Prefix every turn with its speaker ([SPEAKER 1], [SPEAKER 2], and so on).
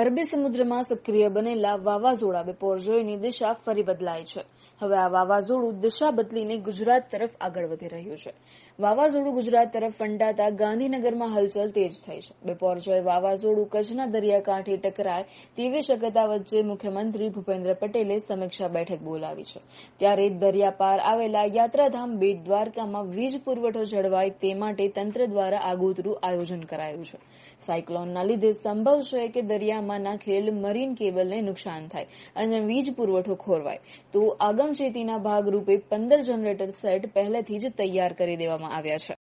[SPEAKER 1] અરબી સમુદ્રમાં સક્રિય બનેલા વાવાઝોડા બપોરજોઈની દિશા ફરી બદલાઈ છે હવે આ વાવાઝોડું દિશા બદલીને ગુજરાત તરફ આગળ વધી રહ્યું છે વાવાઝોડું ગુજરાત તરફ ફંડાતા ગાંધીનગરમાં હલચલ તેજ થઈ છે બપોરજોય વાવાઝોડું કચ્છના દરિયાકાંઠે ટકરાય તેવી શક્યતા વચ્ચે મુખ્યમંત્રી ભૂપેન્દ્ર પટેલે સમીક્ષા બેઠક બોલાવી છે ત્યારે દરિયા પાર આવેલા યાત્રાધામ બેટ દ્વારકામાં વીજ પુરવઠો જળવાય તે માટે તંત્ર દ્વારા આગોતરું આયોજન કરાયું છે સાયક્લોનના લીધે સંભવ છે કે દરિયા દિશામાં નાખેલ મરીન કેબલને નુકસાન થાય અને વીજ પુરવઠો ખોરવાય તો આગમચેતીના ભાગરૂપે પંદર જનરેટર સેટ પહેલેથી જ તૈયાર કરી દેવામાં
[SPEAKER 2] આવ્યા છે